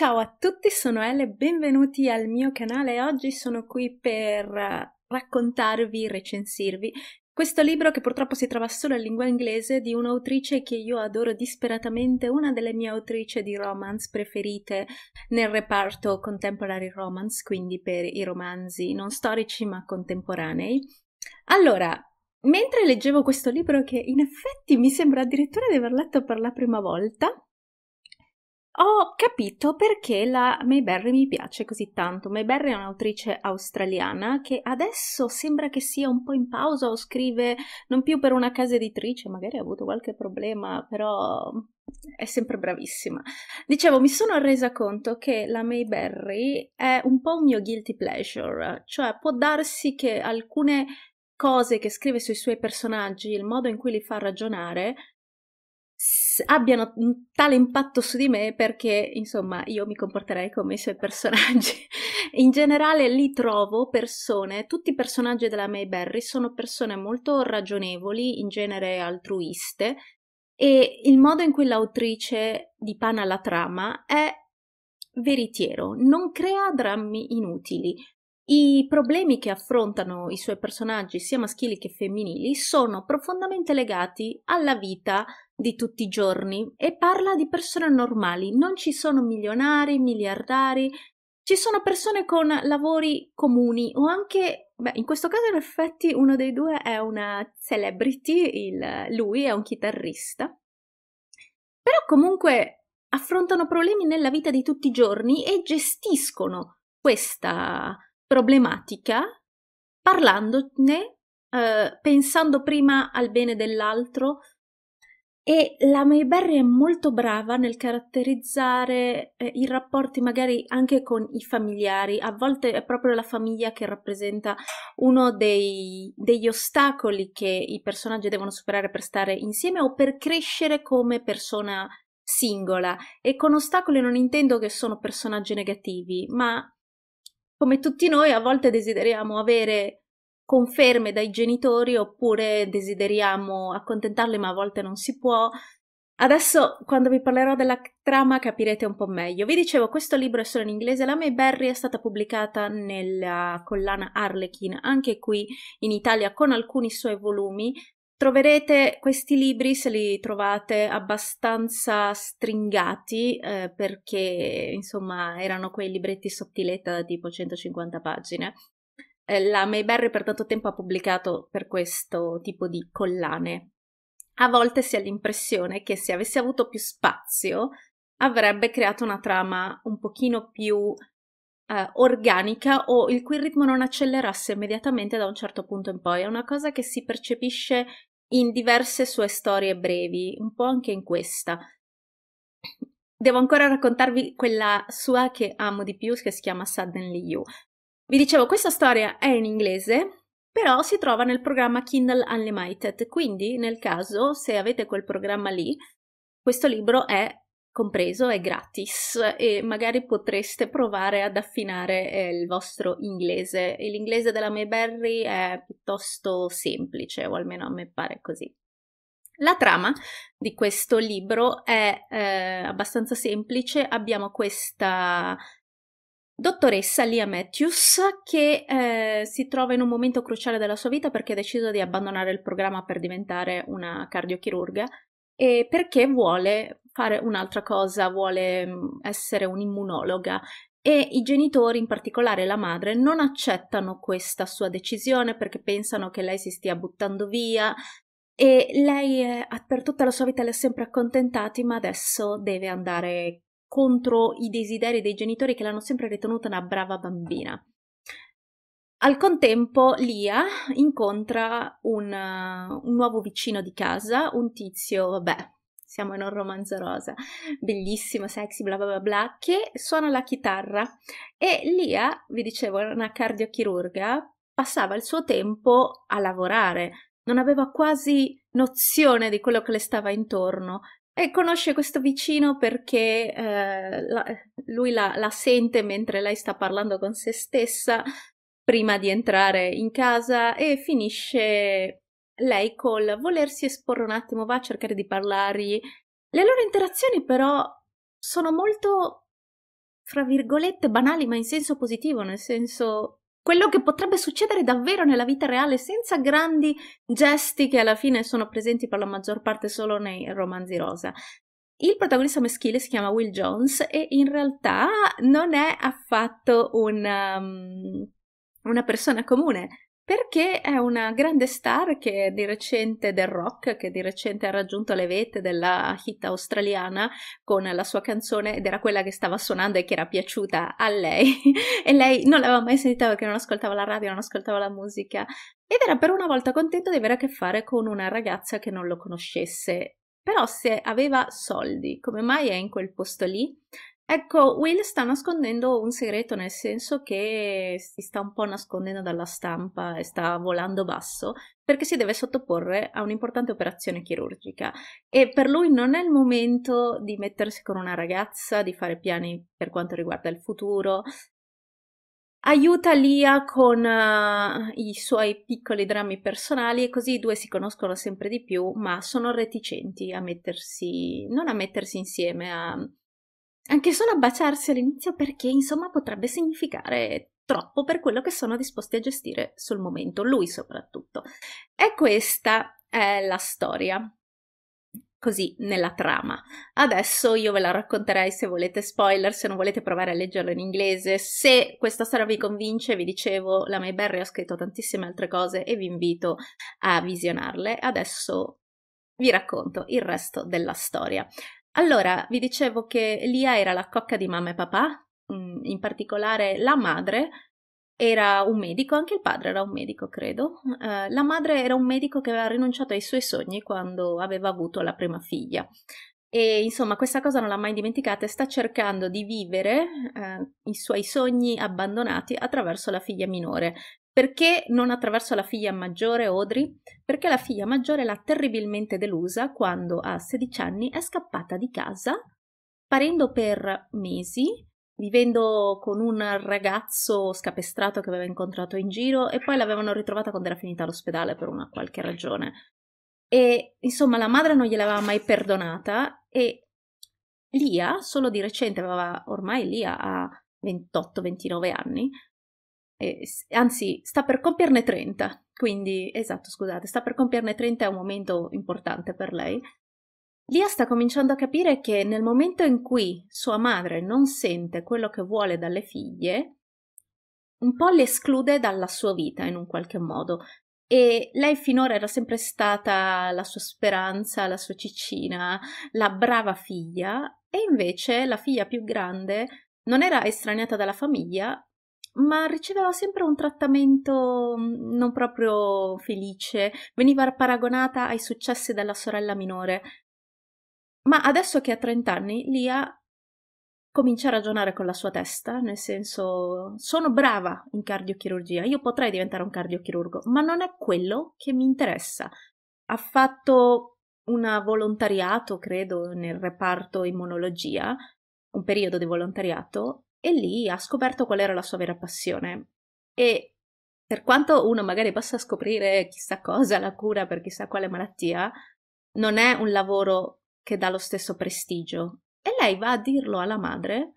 Ciao a tutti, sono Elle, benvenuti al mio canale. Oggi sono qui per raccontarvi, recensirvi questo libro che purtroppo si trova solo in lingua inglese di un'autrice che io adoro disperatamente, una delle mie autrici di romance preferite nel reparto contemporary romance, quindi per i romanzi non storici ma contemporanei. Allora, mentre leggevo questo libro che in effetti mi sembra addirittura di aver letto per la prima volta, ho capito perché la Mayberry mi piace così tanto. Mayberry è un'autrice australiana che adesso sembra che sia un po' in pausa o scrive non più per una casa editrice, magari ha avuto qualche problema, però è sempre bravissima. Dicevo, mi sono resa conto che la Mayberry è un po' un mio guilty pleasure, cioè può darsi che alcune cose che scrive sui suoi personaggi, il modo in cui li fa ragionare, abbiano un tale impatto su di me perché insomma io mi comporterei come i suoi personaggi. In generale lì trovo persone, tutti i personaggi della Mayberry sono persone molto ragionevoli, in genere altruiste e il modo in cui l'autrice dipana la trama è veritiero, non crea drammi inutili. I problemi che affrontano i suoi personaggi, sia maschili che femminili, sono profondamente legati alla vita di tutti i giorni e parla di persone normali. Non ci sono milionari, miliardari, ci sono persone con lavori comuni o anche, beh, in questo caso in effetti uno dei due è una celebrity, il, lui è un chitarrista. Però comunque affrontano problemi nella vita di tutti i giorni e gestiscono questa problematica parlandone, eh, pensando prima al bene dell'altro, e la Mayberry è molto brava nel caratterizzare eh, i rapporti magari anche con i familiari, a volte è proprio la famiglia che rappresenta uno dei, degli ostacoli che i personaggi devono superare per stare insieme o per crescere come persona singola. E con ostacoli non intendo che sono personaggi negativi, ma come tutti noi a volte desideriamo avere conferme dai genitori oppure desideriamo accontentarli ma a volte non si può. Adesso quando vi parlerò della trama capirete un po' meglio. Vi dicevo, questo libro è solo in inglese, la Mayberry è stata pubblicata nella collana Harlequin, anche qui in Italia con alcuni suoi volumi. Troverete questi libri, se li trovate, abbastanza stringati eh, perché insomma erano quei libretti sottiletta da tipo 150 pagine. Eh, la Mayberry per tanto tempo ha pubblicato per questo tipo di collane. A volte si ha l'impressione che se avesse avuto più spazio avrebbe creato una trama un pochino più eh, organica o il cui ritmo non accelerasse immediatamente da un certo punto in poi. È una cosa che si percepisce in diverse sue storie brevi, un po' anche in questa. Devo ancora raccontarvi quella sua che amo di più, che si chiama Suddenly You. Vi dicevo, questa storia è in inglese, però si trova nel programma Kindle Unlimited, quindi nel caso, se avete quel programma lì, questo libro è compreso, è gratis e magari potreste provare ad affinare eh, il vostro inglese. L'inglese della Mayberry è piuttosto semplice, o almeno a me pare così. La trama di questo libro è eh, abbastanza semplice, abbiamo questa dottoressa Lia Matthews che eh, si trova in un momento cruciale della sua vita perché ha deciso di abbandonare il programma per diventare una cardiochirurga e perché vuole fare un'altra cosa, vuole mm, essere un'immunologa e i genitori, in particolare la madre, non accettano questa sua decisione perché pensano che lei si stia buttando via e lei eh, per tutta la sua vita li ha sempre accontentati ma adesso deve andare contro i desideri dei genitori che l'hanno sempre ritenuta una brava bambina. Al contempo Lia incontra un, uh, un nuovo vicino di casa, un tizio, vabbè, siamo in un romanzo rosa, bellissimo, sexy, bla bla bla, bla che suona la chitarra e Lia, vi dicevo, era una cardiochirurga, passava il suo tempo a lavorare, non aveva quasi nozione di quello che le stava intorno e conosce questo vicino perché eh, la, lui la, la sente mentre lei sta parlando con se stessa prima di entrare in casa e finisce lei col volersi esporre un attimo, va a cercare di parlargli. Le loro interazioni però sono molto, fra virgolette, banali, ma in senso positivo, nel senso quello che potrebbe succedere davvero nella vita reale senza grandi gesti che alla fine sono presenti per la maggior parte solo nei romanzi rosa. Il protagonista maschile si chiama Will Jones e in realtà non è affatto un, um, una persona comune, perché è una grande star che di recente del rock, che di recente ha raggiunto le vette della hit australiana con la sua canzone ed era quella che stava suonando e che era piaciuta a lei e lei non l'aveva mai sentita perché non ascoltava la radio, non ascoltava la musica ed era per una volta contento di avere a che fare con una ragazza che non lo conoscesse però se aveva soldi, come mai è in quel posto lì? Ecco, Will sta nascondendo un segreto nel senso che si sta un po' nascondendo dalla stampa e sta volando basso perché si deve sottoporre a un'importante operazione chirurgica e per lui non è il momento di mettersi con una ragazza, di fare piani per quanto riguarda il futuro. Aiuta Lia con uh, i suoi piccoli drammi personali e così i due si conoscono sempre di più, ma sono reticenti a mettersi, non a mettersi insieme, a anche solo a baciarsi all'inizio perché insomma potrebbe significare troppo per quello che sono disposti a gestire sul momento, lui soprattutto. E questa è la storia. Così nella trama. Adesso io ve la racconterei se volete spoiler, se non volete provare a leggerla in inglese. Se questa storia vi convince, vi dicevo, la May Berry ha scritto tantissime altre cose e vi invito a visionarle. Adesso vi racconto il resto della storia. Allora, vi dicevo che Lia era la cocca di mamma e papà, mm, in particolare la madre era un medico, anche il padre era un medico, credo. Eh, la madre era un medico che aveva rinunciato ai suoi sogni quando aveva avuto la prima figlia. E insomma, questa cosa non l'ha mai dimenticata e sta cercando di vivere eh, i suoi sogni abbandonati attraverso la figlia minore, perché non attraverso la figlia maggiore Audrey? Perché la figlia maggiore l'ha terribilmente delusa quando a 16 anni è scappata di casa, parendo per mesi, vivendo con un ragazzo scapestrato che aveva incontrato in giro e poi l'avevano ritrovata quando era finita all'ospedale per una qualche ragione. E insomma la madre non gliel'aveva mai perdonata e Lia solo di recente aveva ormai Lia a 28-29 anni eh, anzi sta per compierne 30, quindi esatto scusate, sta per compierne 30 è un momento importante per lei. Lia sta cominciando a capire che nel momento in cui sua madre non sente quello che vuole dalle figlie, un po' le esclude dalla sua vita in un qualche modo. E lei finora era sempre stata la sua speranza, la sua ciccina, la brava figlia, e invece la figlia più grande non era estraniata dalla famiglia, ma riceveva sempre un trattamento mm, non proprio felice, veniva paragonata ai successi della sorella minore. Ma adesso che ha 30 anni, Lia comincia a ragionare con la sua testa, nel senso sono brava in cardiochirurgia, io potrei diventare un cardiochirurgo, ma non è quello che mi interessa. Ha fatto un volontariato, credo, nel reparto immunologia, un periodo di volontariato e lì ha scoperto qual era la sua vera passione. E per quanto uno magari possa scoprire chissà cosa, la cura per chissà quale malattia, non è un lavoro che dà lo stesso prestigio. E lei va a dirlo alla madre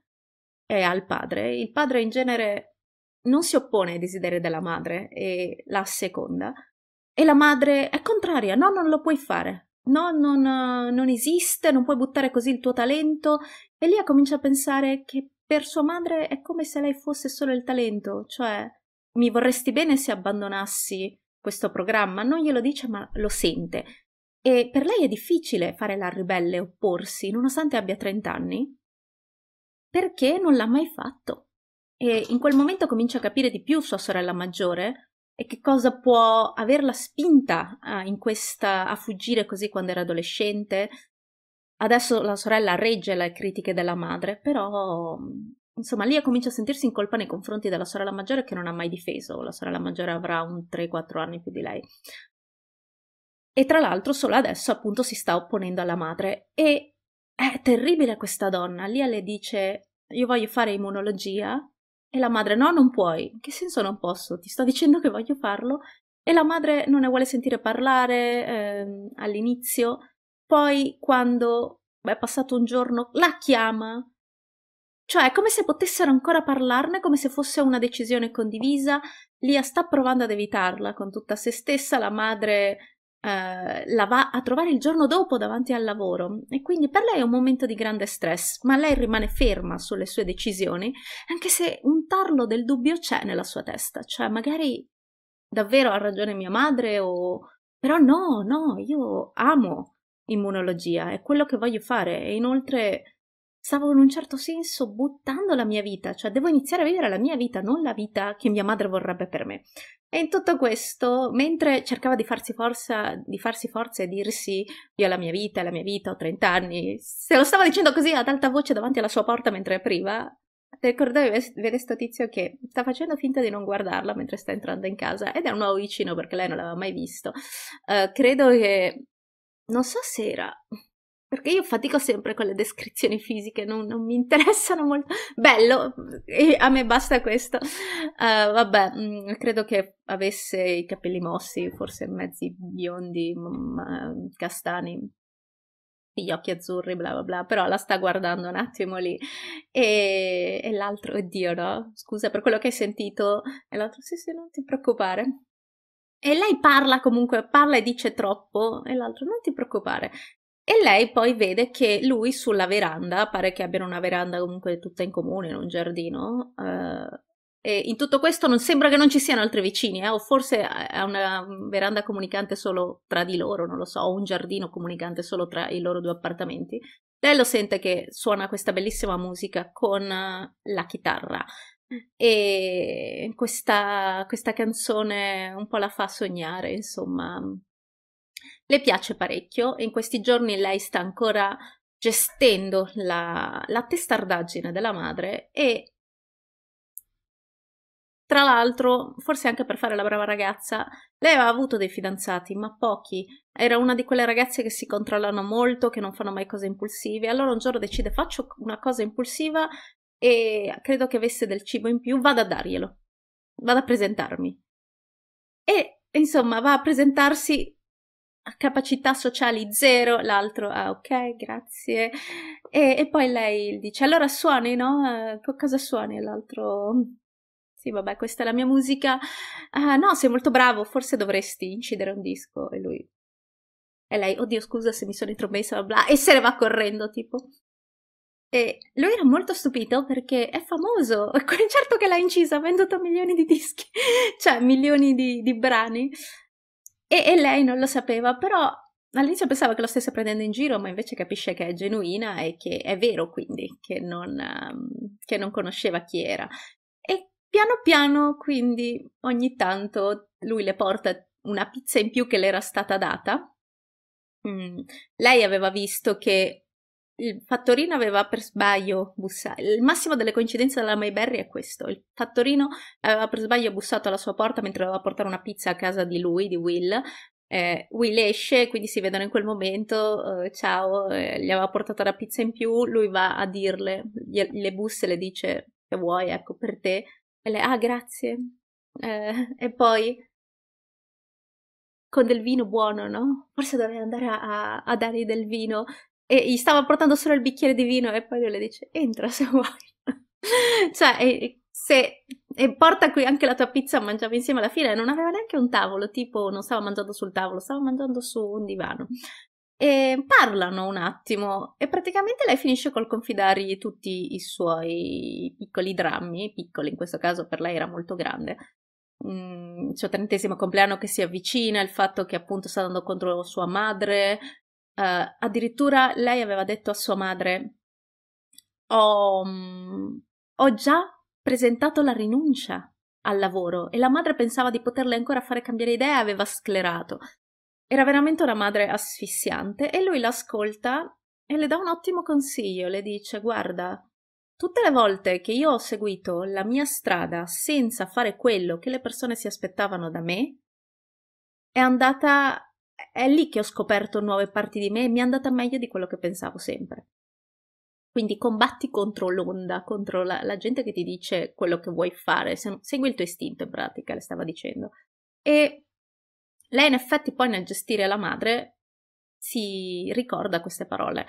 e al padre. Il padre in genere non si oppone ai desideri della madre e la seconda. E la madre è contraria, no, non lo puoi fare, no, non, non esiste, non puoi buttare così il tuo talento. E lì comincia a pensare che per sua madre è come se lei fosse solo il talento, cioè mi vorresti bene se abbandonassi questo programma, non glielo dice ma lo sente. E per lei è difficile fare la ribelle, opporsi, nonostante abbia 30 anni, perché non l'ha mai fatto. E in quel momento comincia a capire di più sua sorella maggiore e che cosa può averla spinta a, ah, questa, a fuggire così quando era adolescente, Adesso la sorella regge le critiche della madre, però insomma Lia comincia a sentirsi in colpa nei confronti della sorella maggiore che non ha mai difeso, la sorella maggiore avrà un 3-4 anni più di lei. E tra l'altro solo adesso appunto si sta opponendo alla madre e è terribile questa donna, Lia le dice io voglio fare immunologia e la madre no non puoi, che senso non posso? Ti sto dicendo che voglio farlo e la madre non ne vuole sentire parlare eh, all'inizio poi, quando è passato un giorno, la chiama. Cioè, è come se potessero ancora parlarne, come se fosse una decisione condivisa. Lia sta provando ad evitarla con tutta se stessa, la madre eh, la va a trovare il giorno dopo davanti al lavoro e quindi per lei è un momento di grande stress, ma lei rimane ferma sulle sue decisioni, anche se un tarlo del dubbio c'è nella sua testa, cioè magari davvero ha ragione mia madre o però no, no, io amo immunologia, è quello che voglio fare e inoltre stavo in un certo senso buttando la mia vita, cioè devo iniziare a vivere la mia vita, non la vita che mia madre vorrebbe per me. E in tutto questo, mentre cercava di farsi forza, di farsi forza e dirsi io la mia vita, la mia vita, ho 30 anni, se lo stava dicendo così ad alta voce davanti alla sua porta mentre apriva, ricordavi, vede sto tizio che sta facendo finta di non guardarla mentre sta entrando in casa ed è un nuovo vicino perché lei non l'aveva mai visto. Uh, credo che non so se era perché io fatico sempre con le descrizioni fisiche, non, non mi interessano molto. Bello, a me basta questo. Uh, vabbè, mm, credo che avesse i capelli mossi, forse mezzi biondi, castani, gli occhi azzurri, bla bla bla, però la sta guardando un attimo lì. E, e l'altro, oddio no, scusa per quello che hai sentito. E l'altro, sì sì, non ti preoccupare. E lei parla comunque, parla e dice troppo, e l'altro non ti preoccupare. E lei poi vede che lui sulla veranda, pare che abbiano una veranda comunque tutta in comune, in un giardino, eh, e in tutto questo non sembra che non ci siano altri vicini, eh? o forse è una veranda comunicante solo tra di loro, non lo so, o un giardino comunicante solo tra i loro due appartamenti. Lei lo sente che suona questa bellissima musica con la chitarra e questa, questa canzone un po' la fa sognare, insomma, mm, le piace parecchio e in questi giorni lei sta ancora gestendo la, la testardaggine della madre e tra l'altro, forse anche per fare la brava ragazza, lei aveva avuto dei fidanzati, ma pochi. Era una di quelle ragazze che si controllano molto, che non fanno mai cose impulsive. Allora un giorno decide faccio una cosa impulsiva e credo che avesse del cibo in più, vado a darglielo, vado a presentarmi. E insomma va a presentarsi a capacità sociali zero, l'altro ah ok, grazie. E, e poi lei dice allora suoni, no? Eh, cosa suoni? L'altro sì, vabbè, questa è la mia musica. Ah, no, sei molto bravo, forse dovresti incidere un disco. E lui. E lei, oddio, scusa se mi sono intromessa, bla bla, e se ne va correndo, tipo. E lui era molto stupito perché è famoso, certo che l'ha incisa, ha venduto milioni di dischi, cioè milioni di, di brani. E, e, lei non lo sapeva, però all'inizio pensava che lo stesse prendendo in giro, ma invece capisce che è genuina e che è vero quindi, che non, um, che non conosceva chi era. E piano piano quindi ogni tanto lui le porta una pizza in più che le era stata data. Mm. Lei aveva visto che il fattorino aveva per sbaglio bussato, il massimo delle coincidenze della Mayberry è questo, il fattorino aveva per sbaglio bussato alla sua porta mentre doveva portare una pizza a casa di lui, di Will, eh, Will esce, quindi si vedono in quel momento, eh, ciao, eh, gli aveva portato la pizza in più, lui va a dirle, gli, le busse, le dice che vuoi, ecco per te, e lei, ah grazie, eh, e poi con del vino buono, no? Forse dovrei andare a, a, a del vino e gli stava portando solo il bicchiere di vino e poi lui le dice entra se vuoi. cioè, e, se, e porta qui anche la tua pizza, mangiamo insieme alla fine, non aveva neanche un tavolo, tipo non stava mangiando sul tavolo, stava mangiando su un divano. E parlano un attimo e praticamente lei finisce col confidargli tutti i suoi piccoli drammi, piccoli in questo caso per lei era molto grande, mm, il suo trentesimo compleanno che si avvicina, il fatto che appunto sta andando contro sua madre, Uh, addirittura lei aveva detto a sua madre: ho, mm, ho già presentato la rinuncia al lavoro e la madre pensava di poterle ancora fare cambiare idea e aveva sclerato. Era veramente una madre asfissiante e lui l'ascolta e le dà un ottimo consiglio. Le dice: Guarda, tutte le volte che io ho seguito la mia strada senza fare quello che le persone si aspettavano da me, è andata è lì che ho scoperto nuove parti di me e mi è andata meglio di quello che pensavo sempre. Quindi combatti contro l'onda, contro la, la gente che ti dice quello che vuoi fare, segui il tuo istinto in pratica, le stava dicendo. E lei in effetti poi nel gestire la madre si ricorda queste parole.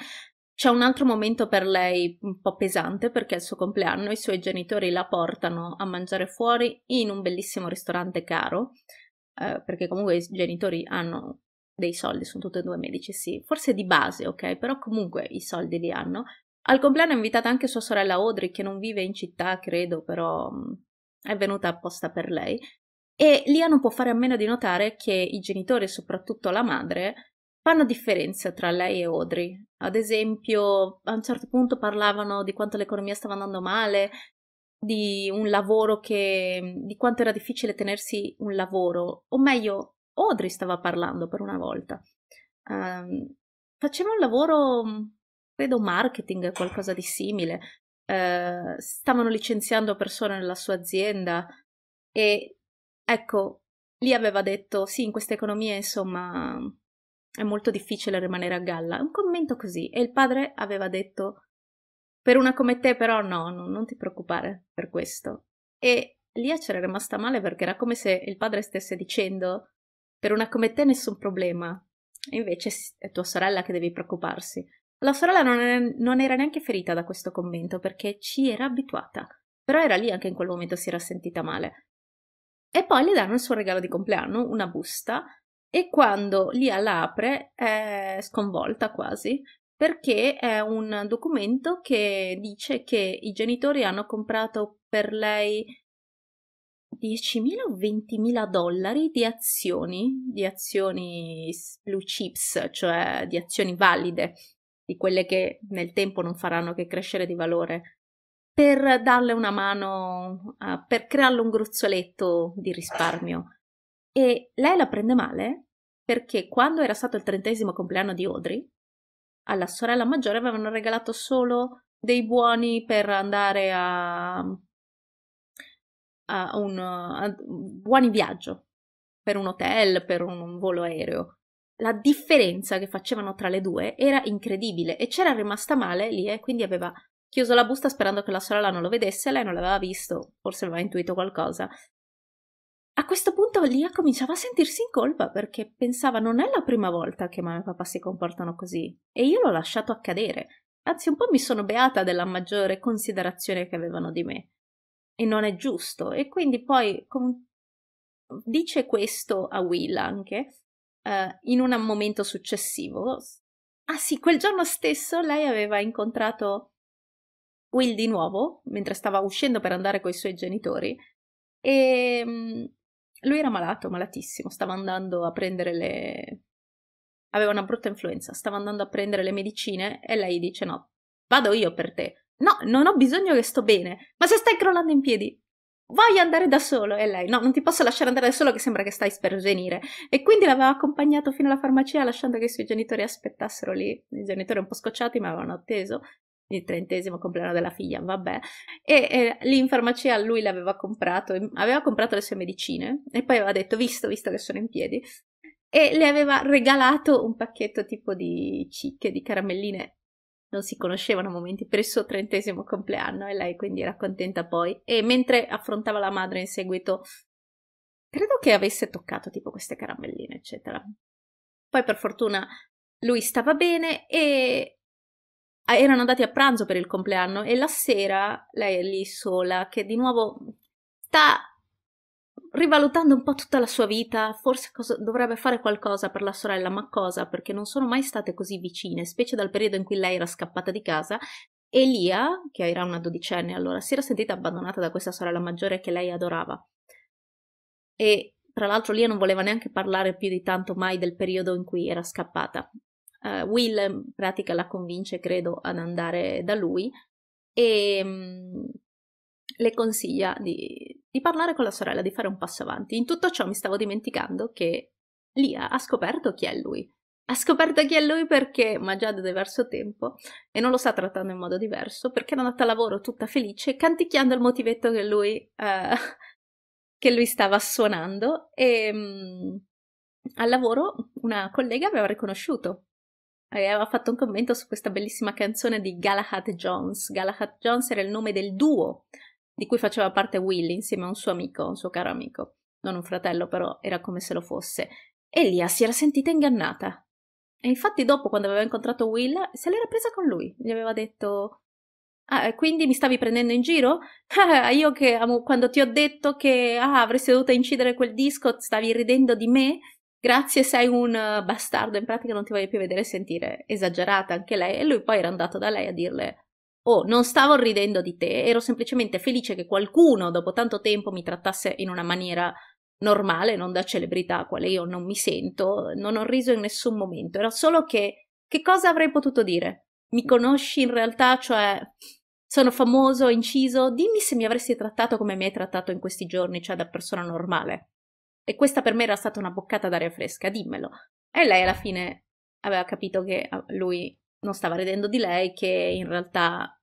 C'è un altro momento per lei un po' pesante perché è il suo compleanno, i suoi genitori la portano a mangiare fuori in un bellissimo ristorante caro, eh, perché comunque i genitori hanno dei soldi, sono tutte e due medici, sì, forse di base, ok, però comunque i soldi li hanno. Al compleanno è invitata anche sua sorella Audrey, che non vive in città, credo, però mm, è venuta apposta per lei. E Lia non può fare a meno di notare che i genitori, soprattutto la madre, fanno differenza tra lei e Audrey. Ad esempio, a un certo punto parlavano di quanto l'economia stava andando male, di un lavoro che. di quanto era difficile tenersi un lavoro, o meglio, Audrey stava parlando per una volta. Um, faceva un lavoro, mm, credo, marketing, qualcosa di simile. Uh, stavano licenziando persone nella sua azienda e ecco, lì aveva detto, sì, in questa economia, insomma, è molto difficile rimanere a galla. Un commento così. E il padre aveva detto, per una come te però no, no non ti preoccupare per questo. E Lia c'era rimasta male perché era come se il padre stesse dicendo per una come te nessun problema. E invece è tua sorella che devi preoccuparsi. La sorella non, è, non era neanche ferita da questo commento perché ci era abituata, però era lì anche in quel momento si era sentita male. E poi le danno il suo regalo di compleanno, una busta, e quando Lia la apre è sconvolta quasi perché è un documento che dice che i genitori hanno comprato per lei 10.000 o 20.000 dollari di azioni, di azioni blue chips, cioè di azioni valide, di quelle che nel tempo non faranno che crescere di valore, per darle una mano, uh, per crearle un gruzzoletto di risparmio. E lei la prende male perché quando era stato il trentesimo compleanno di Audrey, alla sorella maggiore avevano regalato solo dei buoni per andare a uh, un, uh, buoni viaggio per un hotel, per un, un volo aereo. La differenza che facevano tra le due era incredibile e c'era rimasta male lì e eh, quindi aveva chiuso la busta sperando che la sorella non lo vedesse, lei non l'aveva visto, forse aveva intuito qualcosa. A questo punto Lia cominciava a sentirsi in colpa perché pensava non è la prima volta che mamma e papà si comportano così e io l'ho lasciato accadere, anzi un po' mi sono beata della maggiore considerazione che avevano di me e non è giusto. E quindi poi con... dice questo a Will anche uh, in un momento successivo. Ah sì, quel giorno stesso lei aveva incontrato Will di nuovo, mentre stava uscendo per andare con i suoi genitori, e mm, lui era malato, malatissimo, stava andando a prendere le... aveva una brutta influenza, stava andando a prendere le medicine e lei dice no, vado io per te, No, non ho bisogno che sto bene. Ma se stai crollando in piedi, voglio andare da solo. E lei, no, non ti posso lasciare andare da solo che sembra che stai per svenire. E quindi l'aveva accompagnato fino alla farmacia lasciando che i suoi genitori aspettassero lì. I genitori un po' scocciati ma avevano atteso il trentesimo compleanno della figlia, vabbè. E, e lì in farmacia lui l'aveva comprato, aveva comprato le sue medicine e poi aveva detto, visto, visto che sono in piedi. E le aveva regalato un pacchetto tipo di cicche, di caramelline non si conoscevano a momenti per il suo trentesimo compleanno e lei quindi era contenta poi. E mentre affrontava la madre in seguito, credo che avesse toccato tipo queste caramelline, eccetera. Poi per fortuna lui stava bene e erano andati a pranzo per il compleanno e la sera lei è lì sola che di nuovo sta rivalutando un po' tutta la sua vita, forse cosa, dovrebbe fare qualcosa per la sorella, ma cosa? Perché non sono mai state così vicine, specie dal periodo in cui lei era scappata di casa. Elia, che era una dodicenne allora, si era sentita abbandonata da questa sorella maggiore che lei adorava. E tra l'altro Lia non voleva neanche parlare più di tanto mai del periodo in cui era scappata. Uh, Will in pratica la convince, credo, ad andare da lui e mm, le consiglia di, di parlare con la sorella, di fare un passo avanti. In tutto ciò mi stavo dimenticando che Lia ha scoperto chi è lui. Ha scoperto chi è lui perché, ma già da diverso tempo, e non lo sta trattando in modo diverso, perché è andata a lavoro tutta felice, canticchiando il motivetto che lui, eh, che lui stava suonando e mh, mm, al lavoro una collega aveva riconosciuto e aveva fatto un commento su questa bellissima canzone di Galahad Jones. Galahad Jones era il nome del duo di cui faceva parte Will insieme a un suo amico, un suo caro amico, non un fratello però, era come se lo fosse. Elia si era sentita ingannata. E infatti dopo, quando aveva incontrato Will, se l'era presa con lui. Gli aveva detto Ah, quindi mi stavi prendendo in giro? Ah, ah, io che amo, quando ti ho detto che ah, avresti dovuto incidere quel disco, stavi ridendo di me? Grazie, sei un eh, bastardo, in pratica non ti voglio più vedere sentire. Esagerata anche lei. E lui poi era andato da lei a dirle Oh, non stavo ridendo di te, ero semplicemente felice che qualcuno dopo tanto tempo mi trattasse in una maniera normale, non da celebrità, quale io non mi sento, non ho riso in nessun momento, era solo che che cosa avrei potuto dire? Mi conosci in realtà, cioè sono famoso, inciso, dimmi se mi avresti trattato come mi hai trattato in questi giorni, cioè da persona normale. E questa per me era stata una boccata d'aria fresca, dimmelo. E lei alla fine aveva capito che ah, lui non stava ridendo di lei, che in realtà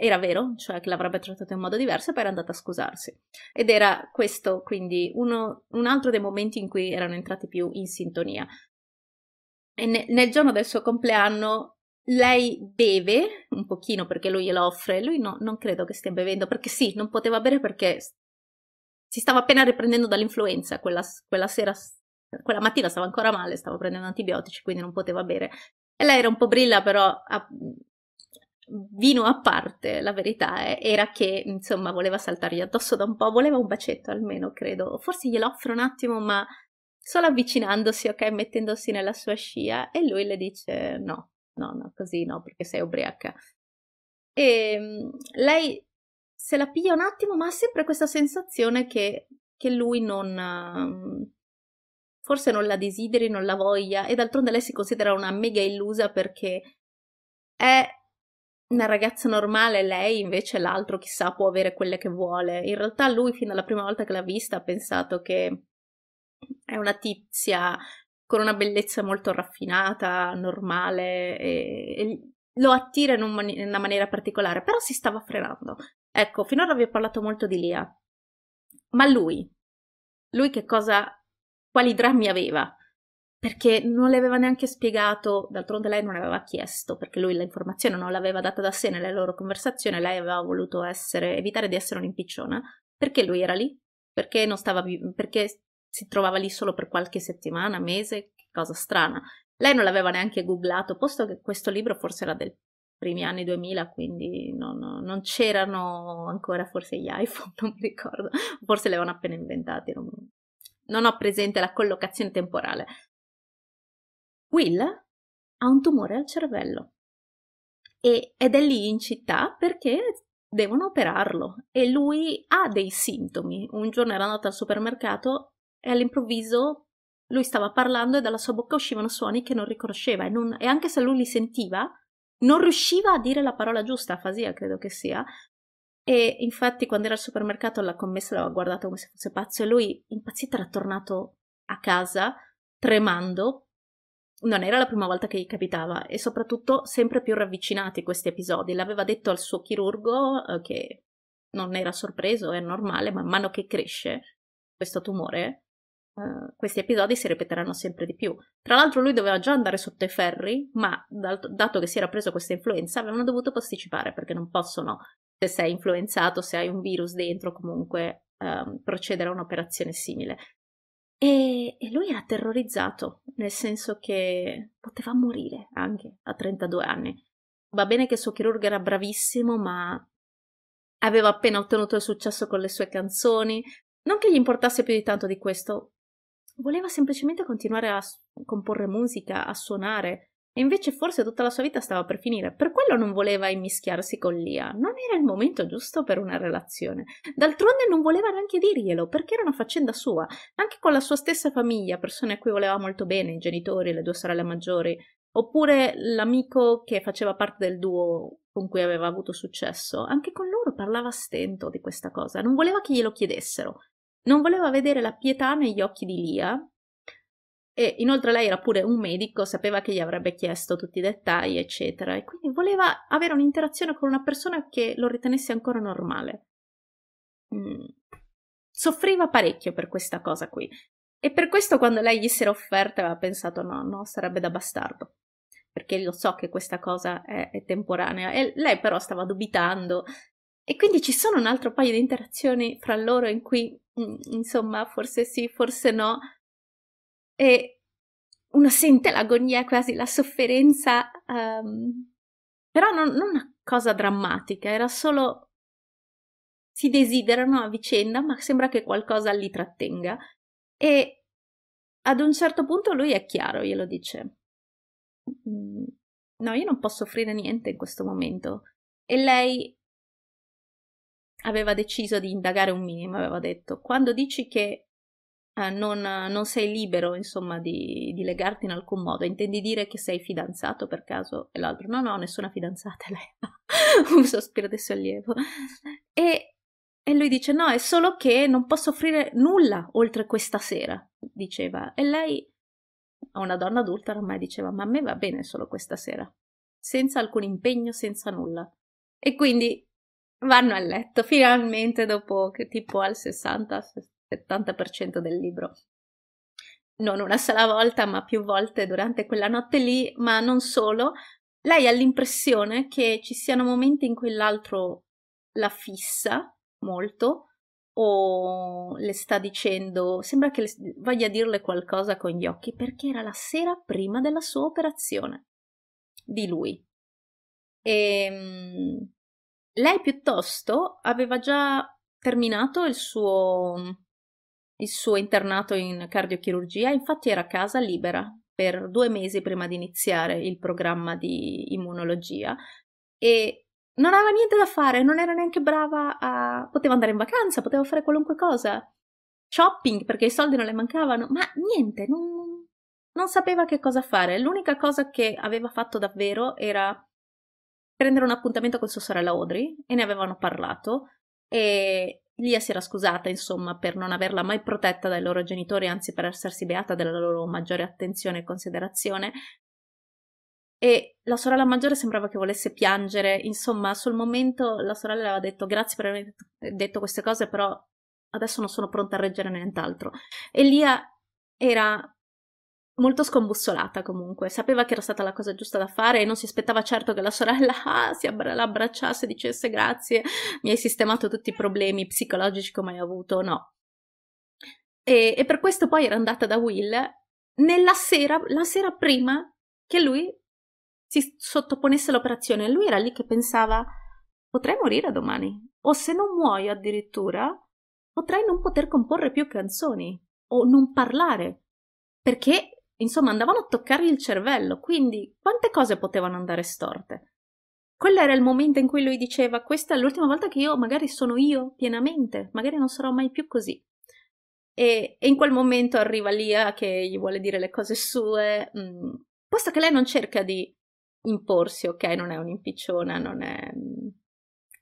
era vero, cioè che l'avrebbe trattata in modo diverso e poi era andata a scusarsi. Ed era questo quindi uno, un altro dei momenti in cui erano entrati più in sintonia. E ne, nel giorno del suo compleanno lei beve un pochino perché lui glielo offre, lui no, non credo che stia bevendo perché sì, non poteva bere perché si stava appena riprendendo dall'influenza quella, quella sera, quella mattina stava ancora male, stava prendendo antibiotici, quindi non poteva bere e lei era un po' brilla, però a, vino a parte, la verità è, era che, insomma, voleva saltargli addosso da un po', voleva un bacetto almeno, credo. Forse glielo offre un attimo, ma solo avvicinandosi, ok, mettendosi nella sua scia, e lui le dice no, no, no, così no, perché sei ubriaca. E ehm, lei se la piglia un attimo, ma ha sempre questa sensazione che, che lui non forse non la desideri, non la voglia, e d'altronde lei si considera una mega illusa perché è una ragazza normale, lei invece l'altro chissà può avere quelle che vuole. In realtà lui fin dalla prima volta che l'ha vista ha pensato che è una tizia con una bellezza molto raffinata, normale, e, e lo attira in, un mani- in una maniera particolare, però si stava frenando. Ecco, finora vi ho parlato molto di Lia, ma lui, lui che cosa quali drammi aveva, perché non le aveva neanche spiegato, d'altronde lei non aveva chiesto, perché lui l'informazione non l'aveva data da sé nelle loro conversazioni, lei aveva voluto essere, evitare di essere un'impicciona, perché lui era lì, perché non stava perché si trovava lì solo per qualche settimana, mese, cosa strana. Lei non l'aveva neanche googlato, posto che questo libro forse era dei primi anni 2000, quindi non, non c'erano ancora forse gli iPhone, non mi ricordo, forse le avevano appena inventati, non, non ho presente la collocazione temporale. Will ha un tumore al cervello e, ed è lì in città perché devono operarlo e lui ha dei sintomi. Un giorno era andato al supermercato e all'improvviso lui stava parlando e dalla sua bocca uscivano suoni che non riconosceva e, non, e anche se lui li sentiva non riusciva a dire la parola giusta, afasia credo che sia, e infatti quando era al supermercato la commessa l'aveva guardato come se fosse pazzo e lui impazzito era tornato a casa tremando. Non era la prima volta che gli capitava e soprattutto sempre più ravvicinati questi episodi. L'aveva detto al suo chirurgo eh, che non era sorpreso, è normale, man mano che cresce questo tumore, eh, questi episodi si ripeteranno sempre di più. Tra l'altro lui doveva già andare sotto i ferri, ma dal, dato che si era preso questa influenza avevano dovuto posticipare perché non possono se sei influenzato, se hai un virus dentro, comunque um, procedere a un'operazione simile. E, e, lui era terrorizzato, nel senso che poteva morire anche a 32 anni. Va bene che il suo chirurgo era bravissimo, ma aveva appena ottenuto il successo con le sue canzoni. Non che gli importasse più di tanto di questo, voleva semplicemente continuare a comporre musica, a suonare, e invece forse tutta la sua vita stava per finire, per quello non voleva immischiarsi con Lia, non era il momento giusto per una relazione. D'altronde non voleva neanche dirglielo, perché era una faccenda sua, anche con la sua stessa famiglia, persone a cui voleva molto bene, i genitori, le due sorelle maggiori, oppure l'amico che faceva parte del duo con cui aveva avuto successo, anche con loro parlava a stento di questa cosa, non voleva che glielo chiedessero, non voleva vedere la pietà negli occhi di Lia, e inoltre lei era pure un medico, sapeva che gli avrebbe chiesto tutti i dettagli, eccetera, e quindi voleva avere un'interazione con una persona che lo ritenesse ancora normale. Mm. Soffriva parecchio per questa cosa qui. E per questo quando lei gli si era offerta aveva pensato no, no, sarebbe da bastardo, perché lo so che questa cosa è, è temporanea. E lei però stava dubitando. E quindi ci sono un altro paio di interazioni fra loro in cui, mm, insomma, forse sì, forse no e uno sente l'agonia, quasi la sofferenza, um, però non, non una cosa drammatica, era solo si desiderano a vicenda, ma sembra che qualcosa li trattenga. E ad un certo punto lui è chiaro, glielo dice. Mm, no, io non posso offrire niente in questo momento. E lei aveva deciso di indagare un minimo, aveva detto, quando dici che eh, non, non, sei libero, insomma, di, di, legarti in alcun modo. Intendi dire che sei fidanzato per caso? E l'altro, no, no, nessuna fidanzata, lei un sospiro di sollievo. E, e lui dice, no, è solo che non posso offrire nulla oltre questa sera, diceva. E lei, a una donna adulta ormai, diceva, ma a me va bene solo questa sera, senza alcun impegno, senza nulla. E quindi vanno a letto finalmente dopo che tipo al 60 70% del libro. Non una sola volta, ma più volte durante quella notte lì, ma non solo. Lei ha l'impressione che ci siano momenti in cui l'altro la fissa molto o le sta dicendo, sembra che voglia dirle qualcosa con gli occhi, perché era la sera prima della sua operazione di lui. E, ehm, lei piuttosto aveva già terminato il suo il suo internato in cardiochirurgia, infatti era a casa libera per due mesi prima di iniziare il programma di immunologia e non aveva niente da fare, non era neanche brava a... poteva andare in vacanza, poteva fare qualunque cosa, shopping perché i soldi non le mancavano, ma niente, non, non sapeva che cosa fare. L'unica cosa che aveva fatto davvero era prendere un appuntamento con sua sorella Audrey e ne avevano parlato e Lia si era scusata, insomma, per non averla mai protetta dai loro genitori, anzi per essersi beata della loro maggiore attenzione e considerazione. E la sorella maggiore sembrava che volesse piangere, insomma, sul momento la sorella aveva detto grazie per aver detto queste cose, però adesso non sono pronta a reggere nient'altro. E Lia era molto scombussolata comunque, sapeva che era stata la cosa giusta da fare e non si aspettava certo che la sorella ah, si abbra- abbracciasse e dicesse grazie, mi hai sistemato tutti i problemi psicologici che ho mai avuto, no. E, e per questo poi era andata da Will nella sera, la sera prima che lui si sottoponesse all'operazione. Lui era lì che pensava potrei morire domani o se non muoio addirittura potrei non poter comporre più canzoni o non parlare perché Insomma, andavano a toccargli il cervello, quindi quante cose potevano andare storte? Quello era il momento in cui lui diceva questa è l'ultima volta che io magari sono io pienamente, magari non sarò mai più così. E, e in quel momento arriva Lia che gli vuole dire le cose sue, mh, mm, posto che lei non cerca di imporsi, ok, non è un'impicciona, non è mh, mm,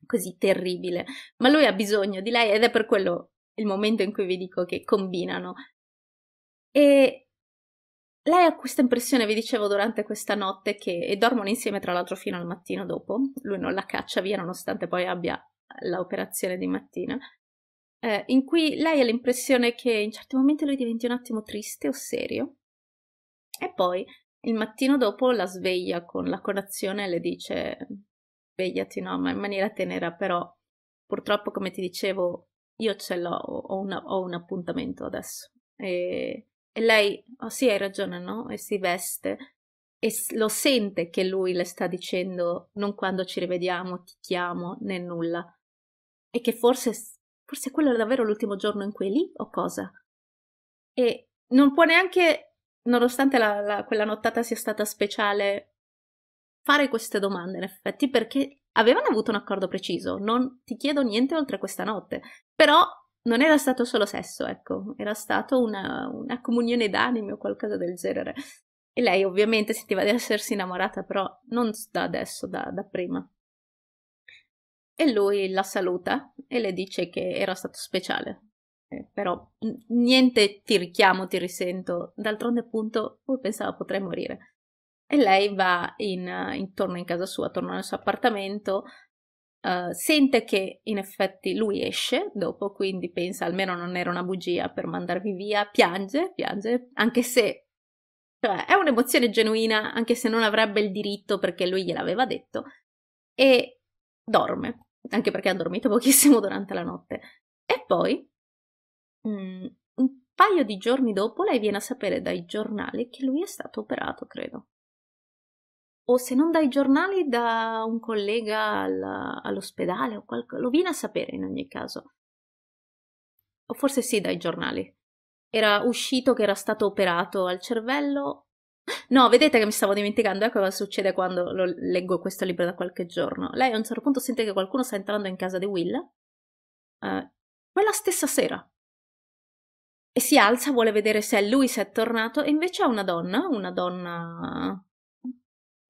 così terribile, ma lui ha bisogno di lei ed è per quello il momento in cui vi dico che combinano. E lei ha questa impressione, vi dicevo, durante questa notte che e dormono insieme tra l'altro fino al mattino dopo, lui non la caccia via nonostante poi abbia l'operazione di mattina, eh, in cui lei ha l'impressione che in certi momenti lui diventi un attimo triste o serio e poi il mattino dopo la sveglia con la colazione e le dice svegliati no, ma in maniera tenera però purtroppo come ti dicevo io ce l'ho, ho, una, ho un appuntamento adesso e, e lei oh sì, hai ragione, no? E si veste e lo sente che lui le sta dicendo non quando ci rivediamo, ti chiamo, né nulla. E che forse, forse quello è davvero l'ultimo giorno in cui è lì o cosa? E non può neanche, nonostante la, la, quella nottata sia stata speciale, fare queste domande in effetti perché avevano avuto un accordo preciso, non ti chiedo niente oltre questa notte, però non era stato solo sesso, ecco, era stato una, una comunione d'anime o qualcosa del genere. E lei ovviamente sentiva di essersi innamorata, però non da adesso, da, da prima. E lui la saluta e le dice che era stato speciale. Eh, però niente ti richiamo, ti risento. D'altronde appunto lui pensava potrei morire. E lei va in, in, in casa sua, torna nel suo appartamento, Uh, sente che in effetti lui esce dopo, quindi pensa almeno non era una bugia per mandarvi via, piange, piange, anche se cioè, è un'emozione genuina, anche se non avrebbe il diritto perché lui gliel'aveva detto, e dorme, anche perché ha dormito pochissimo durante la notte. E poi, mh, mm, un paio di giorni dopo, lei viene a sapere dai giornali che lui è stato operato, credo o se non dai giornali da un collega alla, all'ospedale o qualcosa, lo viene a sapere in ogni caso. O forse sì dai giornali. Era uscito che era stato operato al cervello. No, vedete che mi stavo dimenticando, ecco cosa succede quando leggo questo libro da qualche giorno. Lei a un certo punto sente che qualcuno sta entrando in casa di Will, eh, quella stessa sera, e si alza, vuole vedere se è lui, se è tornato, e invece è una donna, una donna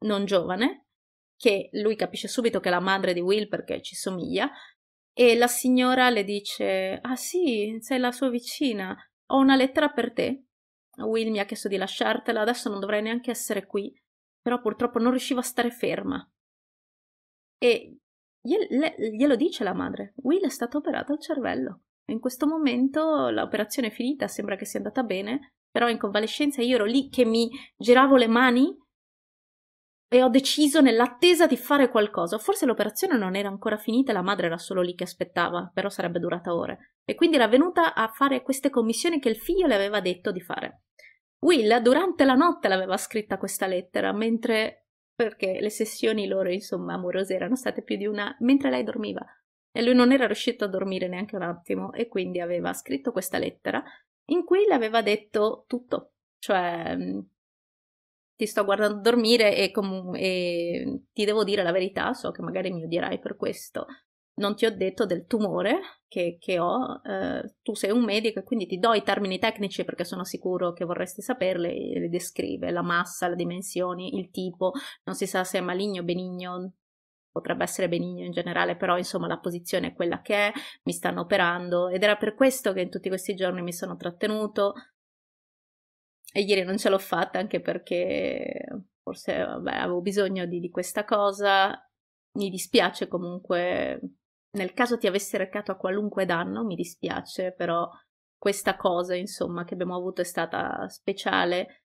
non giovane, che lui capisce subito che è la madre di Will perché ci somiglia, e la signora le dice: Ah sì, sei la sua vicina, ho una lettera per te. Will mi ha chiesto di lasciartela, adesso non dovrei neanche essere qui, però purtroppo non riusciva a stare ferma. E glielo dice la madre: Will è stato operato al cervello. In questo momento l'operazione è finita, sembra che sia andata bene, però in convalescenza io ero lì che mi giravo le mani e ho deciso nell'attesa di fare qualcosa. Forse l'operazione non era ancora finita, la madre era solo lì che aspettava, però sarebbe durata ore. E quindi era venuta a fare queste commissioni che il figlio le aveva detto di fare. Will durante la notte l'aveva scritta questa lettera, mentre perché le sessioni loro, insomma, amorose erano state più di una mentre lei dormiva e lui non era riuscito a dormire neanche un attimo e quindi aveva scritto questa lettera in cui le aveva detto tutto, cioè ti sto guardando dormire e, com- e ti devo dire la verità, so che magari mi odierai per questo. Non ti ho detto del tumore che, che ho, eh, tu sei un medico e quindi ti do i termini tecnici perché sono sicuro che vorresti saperle e le descrive, la massa, le dimensioni, il tipo, non si sa se è maligno o benigno, potrebbe essere benigno in generale, però insomma la posizione è quella che è, mi stanno operando ed era per questo che in tutti questi giorni mi sono trattenuto, e ieri non ce l'ho fatta anche perché forse vabbè, avevo bisogno di, di questa cosa. Mi dispiace comunque, nel caso ti avessi recato a qualunque danno, mi dispiace, però questa cosa, insomma, che abbiamo avuto è stata speciale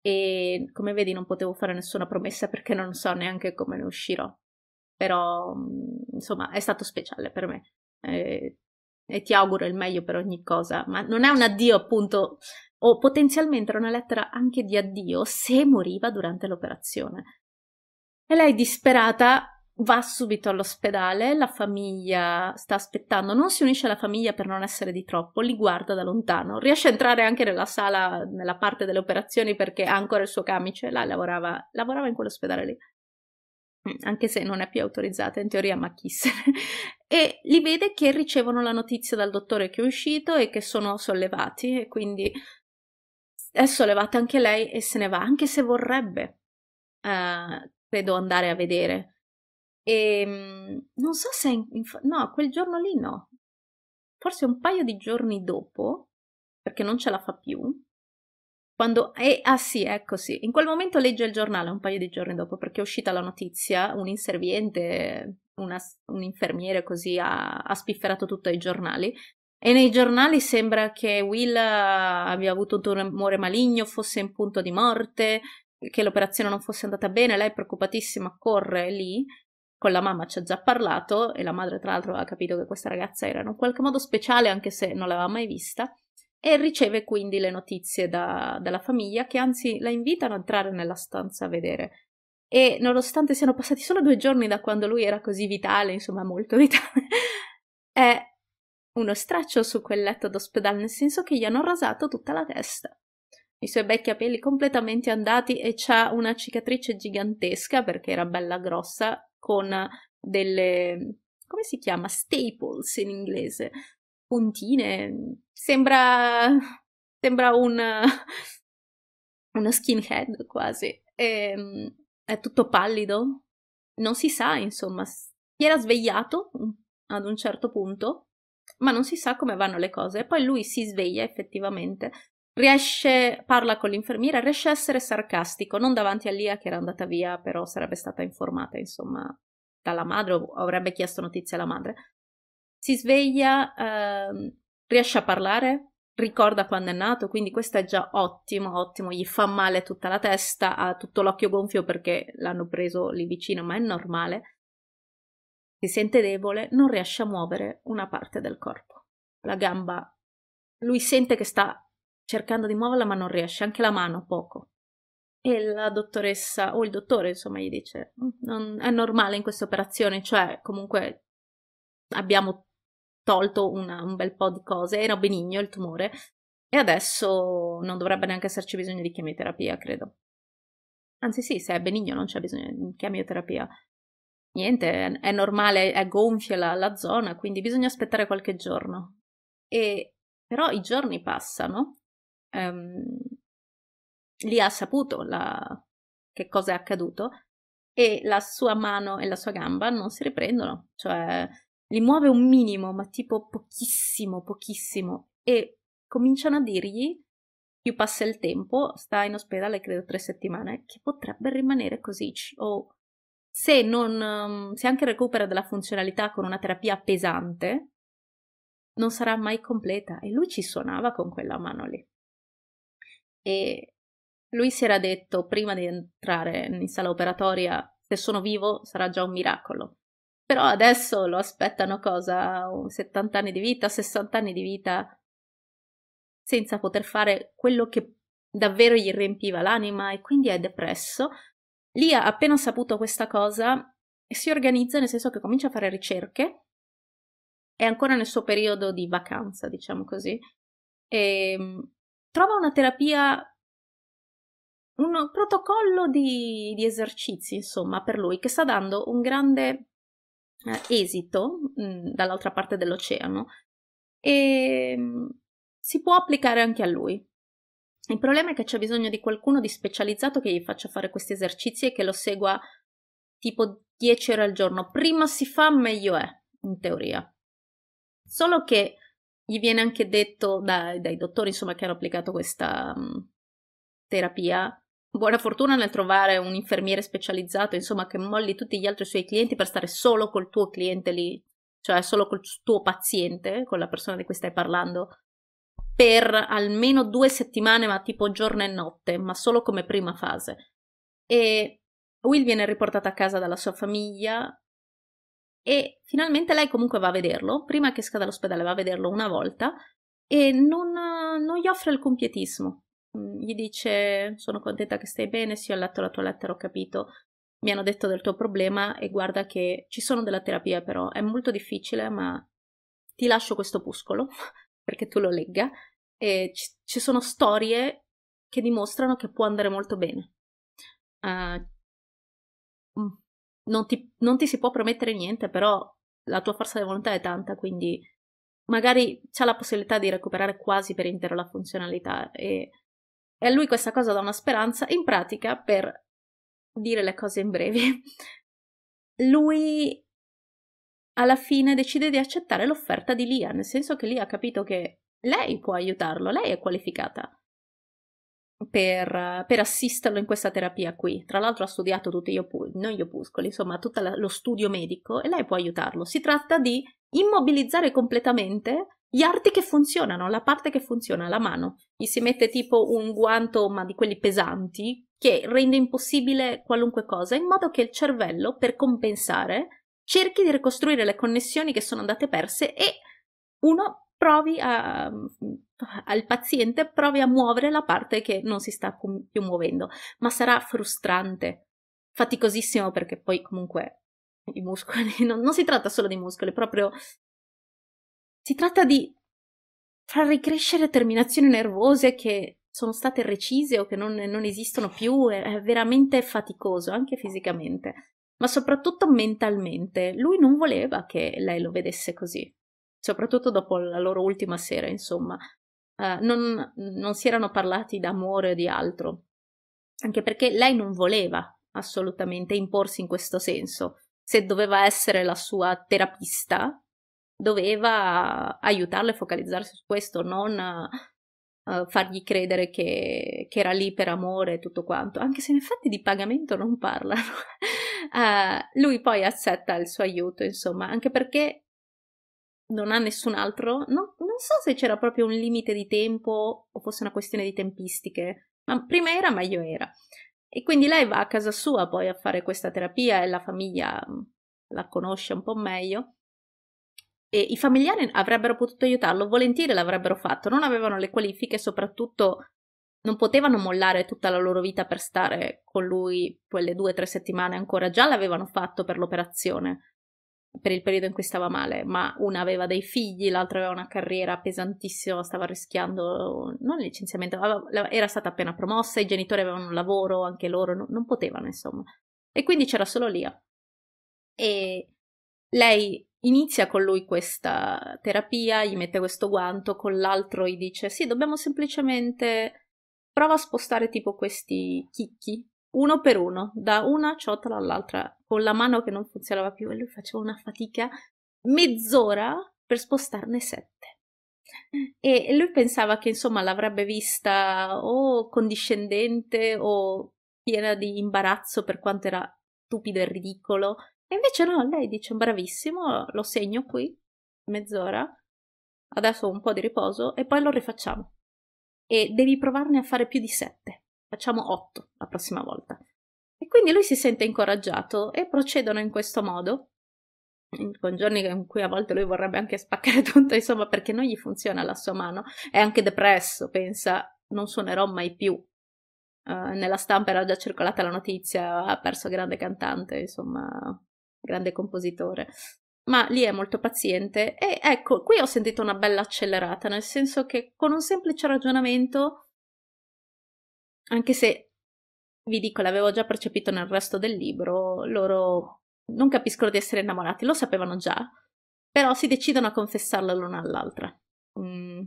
e come vedi non potevo fare nessuna promessa perché non so neanche come ne uscirò. Però, mm, insomma, è stato speciale per me. Eh, e ti auguro il meglio per ogni cosa, ma non è un addio appunto o potenzialmente era una lettera anche di addio se moriva durante l'operazione. E lei disperata va subito all'ospedale, la famiglia sta aspettando, non si unisce alla famiglia per non essere di troppo, li guarda da lontano, riesce a entrare anche nella sala, nella parte delle operazioni perché ha ancora il suo camice, là lavorava, lavorava in quell'ospedale lì, mm, anche se non è più autorizzata in teoria, ma chi se ne... e li vede che ricevono la notizia dal dottore che è uscito e che sono sollevati e quindi Adesso levate anche lei e se ne va, anche se vorrebbe, eh, credo, andare a vedere. E ehm, non so se... Inf- no, quel giorno lì no. Forse un paio di giorni dopo, perché non ce la fa più, quando... Eh, ah sì, ecco sì, in quel momento legge il giornale un paio di giorni dopo, perché è uscita la notizia, un inserviente una, un infermiere così ha, ha, spifferato tutto ai giornali e nei giornali sembra che Will abbia avuto un tumore maligno, fosse in punto di morte, che l'operazione non fosse andata bene, lei preoccupatissima corre lì, con la mamma ci ha già parlato e la madre tra l'altro ha capito che questa ragazza era in un qualche modo speciale anche se non l'aveva mai vista e riceve quindi le notizie da, dalla famiglia che anzi la invitano ad entrare nella stanza a vedere. E nonostante siano passati solo due giorni da quando lui era così vitale, insomma molto vitale, è uno straccio su quel letto d'ospedale, nel senso che gli hanno rasato tutta la testa. I suoi vecchi capelli completamente andati e c'ha una cicatrice gigantesca perché era bella grossa con delle come si chiama? Staples in inglese. Puntine. Sembra sembra un uno skinhead quasi. E, ehm, è tutto pallido. Non si sa, insomma, si era svegliato mm, ad un certo punto ma non si sa come vanno le cose. E poi lui si sveglia effettivamente, riesce, parla con l'infermiera, riesce a essere sarcastico, non davanti a Lia che era andata via, però sarebbe stata informata, insomma, dalla madre o avrebbe chiesto notizie alla madre. Si sveglia, eh, riesce a parlare, ricorda quando è nato, quindi questo è già ottimo, ottimo, gli fa male tutta la testa, ha tutto l'occhio gonfio perché l'hanno preso lì vicino, ma è normale si sente debole, non riesce a muovere una parte del corpo. La gamba, lui sente che sta cercando di muoverla ma non riesce, anche la mano poco. E la dottoressa, o il dottore insomma, gli dice, mm, non è normale in questa operazione, cioè comunque abbiamo tolto una, un bel po' di cose, era benigno il tumore e adesso non dovrebbe neanche esserci bisogno di chemioterapia, credo. Anzi sì, se è benigno non c'è bisogno di chemioterapia niente, è, normale, è gonfia la, la, zona, quindi bisogna aspettare qualche giorno. E, però i giorni passano, ehm, lì ha saputo la, che cosa è accaduto e la sua mano e la sua gamba non si riprendono, cioè li muove un minimo, ma tipo pochissimo, pochissimo, e cominciano a dirgli, più passa il tempo, sta in ospedale credo tre settimane, che potrebbe rimanere così, o se, non, ehm, se anche recupera della funzionalità con una terapia pesante, non sarà mai completa. E lui ci suonava con quella mano lì. E lui si era detto prima di entrare in sala operatoria, se sono vivo sarà già un miracolo. Però adesso lo aspettano cosa? 70 anni di vita, 60 anni di vita, senza poter fare quello che davvero gli riempiva l'anima e quindi è depresso Lia, appena saputo questa cosa, si organizza nel senso che comincia a fare ricerche, è ancora nel suo periodo di vacanza, diciamo così, e ehm, trova una terapia, un protocollo di, di esercizi, insomma, per lui, che sta dando un grande eh, esito mh, mm, dall'altra parte dell'oceano e ehm, si può applicare anche a lui. Il problema è che c'è bisogno di qualcuno di specializzato che gli faccia fare questi esercizi e che lo segua tipo 10 ore al giorno. Prima si fa, meglio è, in teoria. Solo che gli viene anche detto dai, dai dottori, insomma, che hanno applicato questa mh, mm, terapia, buona fortuna nel trovare un infermiere specializzato, insomma, che molli tutti gli altri suoi clienti per stare solo col tuo cliente lì, cioè solo col tuo paziente, con la persona di cui stai parlando, per almeno due settimane, ma tipo giorno e notte, ma solo come prima fase. E Will viene riportata a casa dalla sua famiglia e finalmente lei comunque va a vederlo, prima che scada dall'ospedale va a vederlo una volta e non, non gli offre alcun pietismo. Gli dice sono contenta che stai bene, sì ho letto la tua lettera, ho capito, mi hanno detto del tuo problema e guarda che ci sono della terapia però, è molto difficile ma ti lascio questo puscolo perché tu lo legga, e ci, ci sono storie che dimostrano che può andare molto bene. Uh, non, ti, non ti si può promettere niente, però la tua forza di volontà è tanta, quindi magari c'è la possibilità di recuperare quasi per intero la funzionalità e, e a lui questa cosa dà una speranza in pratica per dire le cose in breve. Lui alla fine decide di accettare l'offerta di Lia, nel senso che Lia ha capito che lei può aiutarlo, lei è qualificata per, per assisterlo in questa terapia qui. Tra l'altro ha studiato tutti gli, opuscoli, non gli opuscoli, insomma tutto lo studio medico e lei può aiutarlo. Si tratta di immobilizzare completamente gli arti che funzionano, la parte che funziona, la mano. Gli si mette tipo un guanto, ma di quelli pesanti, che rende impossibile qualunque cosa, in modo che il cervello, per compensare, cerchi di ricostruire le connessioni che sono andate perse e uno provi a, al paziente, provi a muovere la parte che non si sta più muovendo, ma sarà frustrante, faticosissimo perché poi comunque i muscoli, non, non si tratta solo di muscoli, proprio si tratta di far ricrescere terminazioni nervose che sono state recise o che non, non esistono più, è, è veramente faticoso anche fisicamente ma soprattutto mentalmente. Lui non voleva che lei lo vedesse così, soprattutto dopo la loro ultima sera, insomma. Uh, non, non si erano parlati d'amore o di altro, anche perché lei non voleva assolutamente imporsi in questo senso. Se doveva essere la sua terapista, doveva aiutarla a focalizzarsi su questo, non uh, fargli credere che, che, era lì per amore e tutto quanto, anche se in effetti di pagamento non parlano uh, lui poi accetta il suo aiuto, insomma, anche perché non ha nessun altro, no, non so se c'era proprio un limite di tempo o fosse una questione di tempistiche, ma prima era meglio era. E quindi lei va a casa sua poi a fare questa terapia e la famiglia mm, la conosce un po' meglio. E i familiari avrebbero potuto aiutarlo, volentieri l'avrebbero fatto, non avevano le qualifiche soprattutto non potevano mollare tutta la loro vita per stare con lui quelle due o tre settimane ancora. Già l'avevano fatto per l'operazione, per il periodo in cui stava male, ma una aveva dei figli, l'altra aveva una carriera pesantissima, stava rischiando non il licenziamento, era stata appena promossa, i genitori avevano un lavoro, anche loro, non potevano insomma. E quindi c'era solo Lia. E lei inizia con lui questa terapia, gli mette questo guanto, con l'altro gli dice sì, dobbiamo semplicemente Prova a spostare tipo questi chicchi uno per uno, da una ciotola all'altra, con la mano che non funzionava più e lui faceva una fatica mezz'ora per spostarne sette. E lui pensava che insomma l'avrebbe vista o condiscendente o piena di imbarazzo per quanto era stupido e ridicolo. E invece no, lei dice bravissimo, lo segno qui, mezz'ora, adesso un po' di riposo e poi lo rifacciamo e devi provarne a fare più di sette, Facciamo otto la prossima volta. E quindi lui si sente incoraggiato e procedono in questo modo, con giorni in cui a volte lui vorrebbe anche spaccare tutto, insomma, perché non gli funziona la sua mano, è anche depresso, pensa non suonerò mai più. Uh, nella stampa era già circolata la notizia, ha perso grande cantante, insomma, grande compositore ma lì è molto paziente e ecco, qui ho sentito una bella accelerata, nel senso che con un semplice ragionamento, anche se vi dico, l'avevo già percepito nel resto del libro, loro non capiscono di essere innamorati, lo sapevano già, però si decidono a confessarlo l'una all'altra. Mm.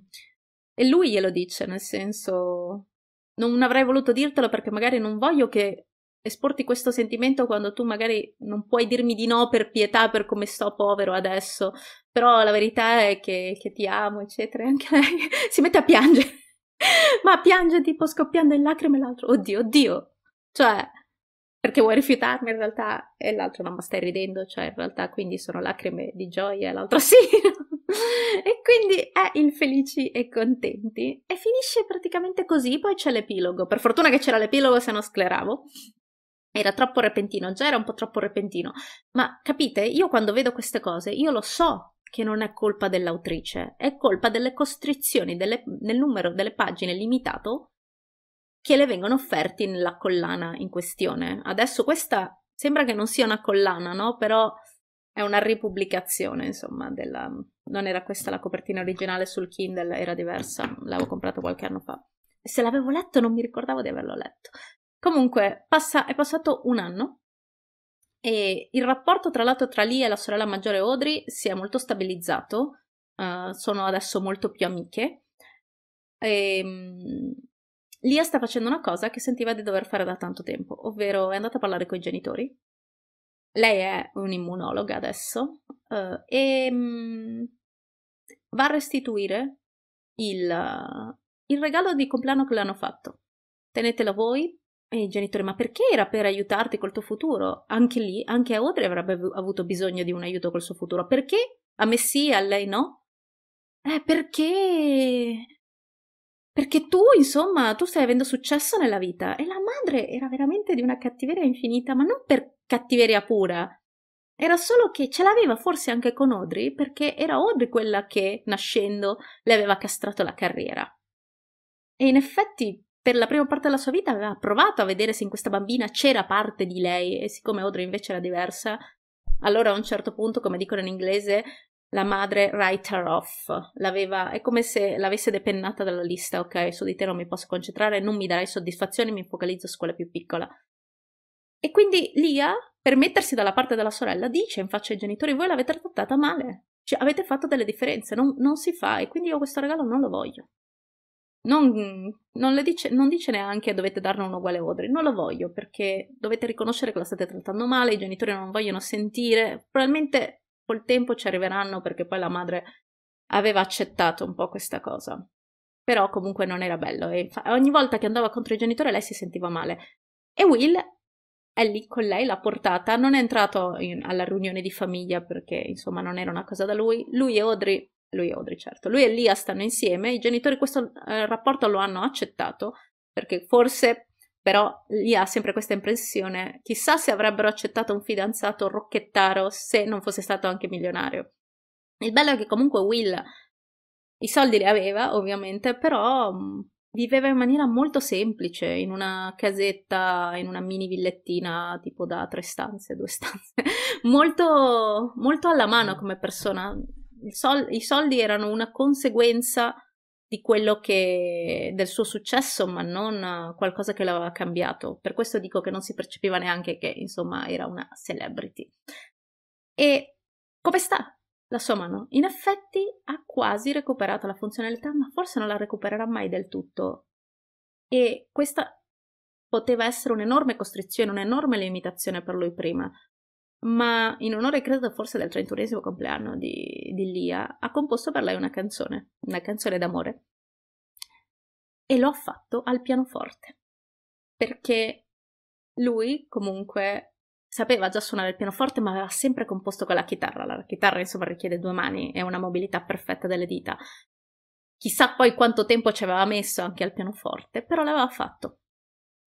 E lui glielo dice, nel senso, non avrei voluto dirtelo perché magari non voglio che esporti questo sentimento quando tu magari non puoi dirmi di no per pietà per come sto povero adesso, però la verità è che, che ti amo, eccetera, e anche lei si mette a piangere, ma piange tipo scoppiando in lacrime l'altro, oddio, oddio, cioè, perché vuoi rifiutarmi in realtà, e l'altro no, ma stai ridendo, cioè in realtà quindi sono lacrime di gioia, e l'altro sì, e quindi è il felici e contenti e finisce praticamente così, poi c'è l'epilogo, per fortuna che c'era l'epilogo se no scleravo, era troppo repentino, già era un po' troppo repentino, ma capite, io quando vedo queste cose, io lo so che non è colpa dell'autrice, è colpa delle costrizioni delle, nel numero delle pagine limitato che le vengono offerti nella collana in questione. Adesso questa sembra che non sia una collana, no? Però è una ripubblicazione, insomma, della... non era questa la copertina originale sul Kindle, era diversa, l'avevo comprata qualche anno fa. Se l'avevo letto non mi ricordavo di averlo letto. Comunque, passa, è passato un anno e il rapporto tra l'altro tra Lee e la sorella maggiore Audrey si è molto stabilizzato, uh, sono adesso molto più amiche. E, um, Lia sta facendo una cosa che sentiva di dover fare da tanto tempo, ovvero è andata a parlare con i genitori. Lei è un'immunologa adesso uh, eh, e um, va a restituire il, uh, il regalo di compleanno che le hanno fatto. Tenetelo voi e eh, il genitore, ma perché era per aiutarti col tuo futuro? Anche lì, anche Audrey avrebbe avuto bisogno di un aiuto col suo futuro. Perché a me sì, a lei no? Eh, perché... Perché tu, insomma, tu stai avendo successo nella vita. E la madre era veramente di una cattiveria infinita, ma non per cattiveria pura. Era solo che ce l'aveva forse anche con Audrey, perché era Audrey quella che, nascendo, le aveva castrato la carriera. E in effetti per la prima parte della sua vita aveva provato a vedere se in questa bambina c'era parte di lei e siccome Audrey invece era diversa, allora a un certo punto, come dicono in inglese, la madre write her off, l'aveva, è come se l'avesse depennata dalla lista, ok, su di te non mi posso concentrare, non mi darai soddisfazioni, mi focalizzo su quella più piccola. E quindi Lia, per mettersi dalla parte della sorella, dice in faccia ai genitori, voi l'avete trattata male, cioè, avete fatto delle differenze, non, non si fa e quindi io questo regalo non lo voglio. Non, non, dice, non, dice, neanche dovete darne un uguale a Audrey, non lo voglio perché dovete riconoscere che la state trattando male, i genitori non vogliono sentire, probabilmente col tempo ci arriveranno perché poi la madre aveva accettato un po' questa cosa, però comunque non era bello e ogni volta che andava contro i genitori lei si sentiva male e Will è lì con lei, l'ha portata, non è entrato in, alla riunione di famiglia perché insomma non era una cosa da lui, lui e Audrey lui e Audrey, certo. Lui e Lia stanno insieme, i genitori questo eh, rapporto lo hanno accettato, perché forse però Lia ha sempre questa impressione, chissà se avrebbero accettato un fidanzato rocchettaro se non fosse stato anche milionario. Il bello è che comunque Will i soldi li aveva, ovviamente, però mm, viveva in maniera molto semplice, in una casetta, in una mini villettina tipo da tre stanze, due stanze, molto, molto alla mano mm. come persona sol- i soldi erano una conseguenza di quello che del suo successo, ma non qualcosa che l'aveva cambiato. Per questo dico che non si percepiva neanche che, insomma, era una celebrity. E come sta la sua mano? In effetti ha quasi recuperato la funzionalità, ma forse non la recupererà mai del tutto. E questa poteva essere un'enorme costrizione, un'enorme limitazione per lui prima, ma in onore credo forse del trentunesimo compleanno di, di Lia, ha composto per lei una canzone, una canzone d'amore. E lo ha fatto al pianoforte, perché lui comunque sapeva già suonare il pianoforte, ma aveva sempre composto con la chitarra. La chitarra, insomma, richiede due mani e una mobilità perfetta delle dita. Chissà poi quanto tempo ci aveva messo anche al pianoforte, però l'aveva fatto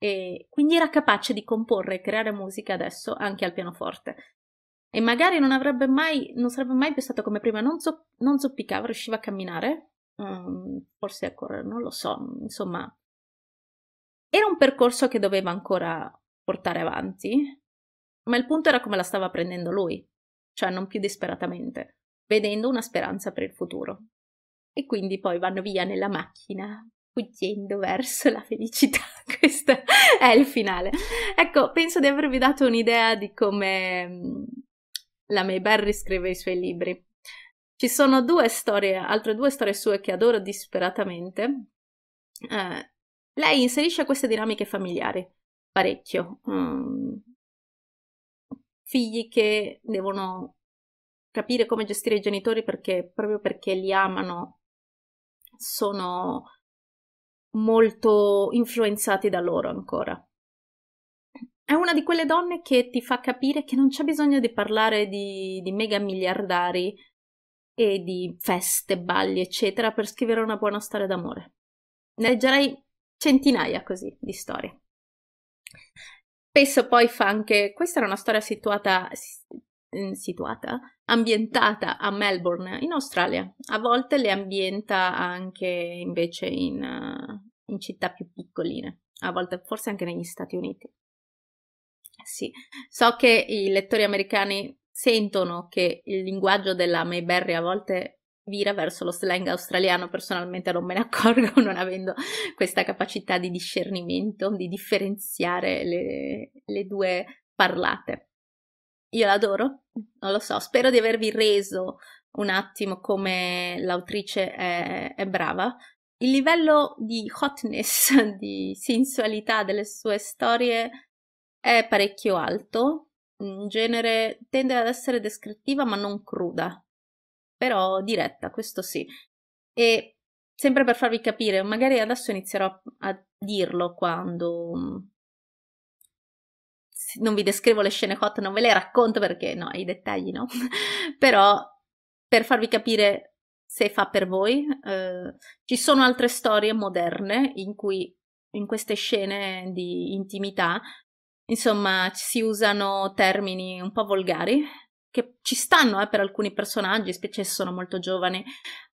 e quindi era capace di comporre e creare musica adesso anche al pianoforte. E magari non avrebbe mai, non sarebbe mai pensato come prima, non, zo, non zoppicava, riusciva a camminare, um, forse a correre, ecco, non lo so, insomma. Era un percorso che doveva ancora portare avanti, ma il punto era come la stava prendendo lui, cioè non più disperatamente, vedendo una speranza per il futuro. E quindi poi vanno via nella macchina fuggendo verso la felicità. Questo è il finale. Ecco, penso di avervi dato un'idea di come mm, la Mayberry scrive i suoi libri. Ci sono due storie, altre due storie sue che adoro disperatamente. Eh, lei inserisce queste dinamiche familiari parecchio. Mm. Figli che devono capire come gestire i genitori perché proprio perché li amano sono molto influenzati da loro ancora. È una di quelle donne che ti fa capire che non c'è bisogno di parlare di, di mega miliardari e di feste, balli, eccetera, per scrivere una buona storia d'amore. Ne leggerai centinaia così di storie. Spesso poi fa anche. Questa era una storia situata. Mm, situata ambientata a Melbourne in Australia, a volte le ambienta anche invece in, uh, in città più piccoline, a volte forse anche negli Stati Uniti. Sì, so che i lettori americani sentono che il linguaggio della Mayberry a volte vira verso lo slang australiano, personalmente non me ne accorgo non avendo questa capacità di discernimento, di differenziare le, le due parlate. Io l'adoro, non lo so, spero di avervi reso un attimo come l'autrice è, è brava. Il livello di hotness, di sensualità delle sue storie è parecchio alto, in genere tende ad essere descrittiva ma non cruda, però diretta, questo sì. E sempre per farvi capire, magari adesso inizierò a dirlo quando non vi descrivo le scene hot, non ve le racconto perché no, i dettagli no, però per farvi capire se fa per voi, eh, ci sono altre storie moderne in cui in queste scene di intimità, insomma, si usano termini un po' volgari che ci stanno eh, per alcuni personaggi, specie se sono molto giovani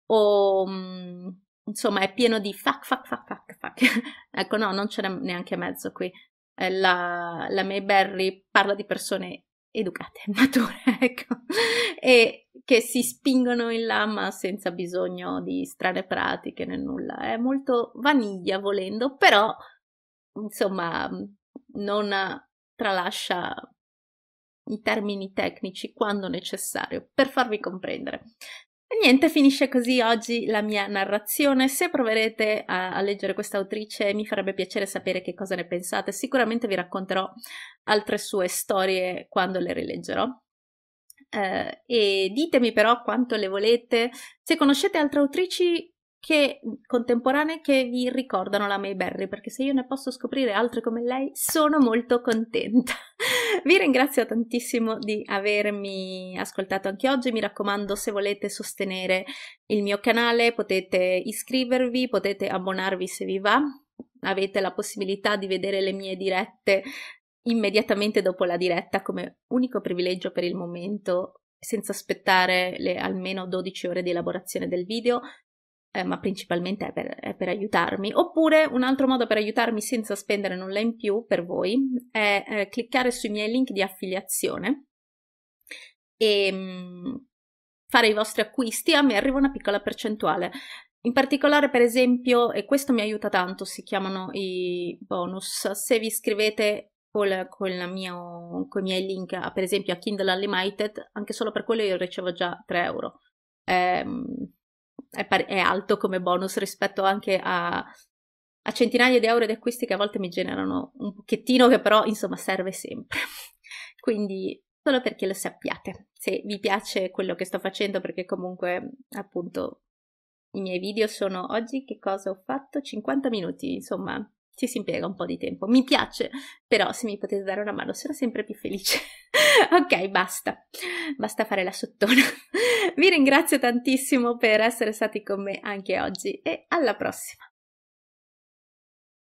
o mh, mm, insomma, è pieno di fuck, fuck, fuck, fuck, fuck. ecco, no, non ce n'è neanche mezzo qui. Eh, la, la Mayberry parla di persone educate, mature, ecco, e che si spingono in là ma senza bisogno di strane pratiche né nulla. È molto vaniglia volendo, però insomma non tralascia i termini tecnici quando necessario per farvi comprendere. E niente, finisce così oggi la mia narrazione. Se proverete a, a leggere questa autrice mi farebbe piacere sapere che cosa ne pensate. Sicuramente vi racconterò altre sue storie quando le rileggerò. Eh, e ditemi però quanto le volete. Se conoscete altre autrici che, contemporanee che vi ricordano la Mayberry, perché se io ne posso scoprire altre come lei, sono molto contenta. vi ringrazio tantissimo di avermi ascoltato anche oggi, mi raccomando se volete sostenere il mio canale potete iscrivervi, potete abbonarvi se vi va, avete la possibilità di vedere le mie dirette immediatamente dopo la diretta come unico privilegio per il momento senza aspettare le almeno 12 ore di elaborazione del video, eh, ma principalmente è per, è per, aiutarmi. Oppure un altro modo per aiutarmi senza spendere nulla in più per voi è eh, cliccare sui miei link di affiliazione e mh, mm, fare i vostri acquisti. A me arriva una piccola percentuale. In particolare, per esempio, e questo mi aiuta tanto, si chiamano i bonus. Se vi iscrivete col, col mio, con i miei link, a, per esempio a Kindle Unlimited, anche solo per quello io ricevo già 3 euro. Eh, è, par- è alto come bonus rispetto anche a, a centinaia di euro di acquisti che a volte mi generano un pochettino che però insomma serve sempre. Quindi solo perché lo sappiate, se vi piace quello che sto facendo perché comunque appunto i miei video sono oggi che cosa ho fatto? 50 minuti, insomma ci si impiega un po' di tempo. Mi piace, però se mi potete dare una mano sarò sempre più felice. ok, basta, basta fare la sottona. Vi ringrazio tantissimo per essere stati con me anche oggi e alla prossima.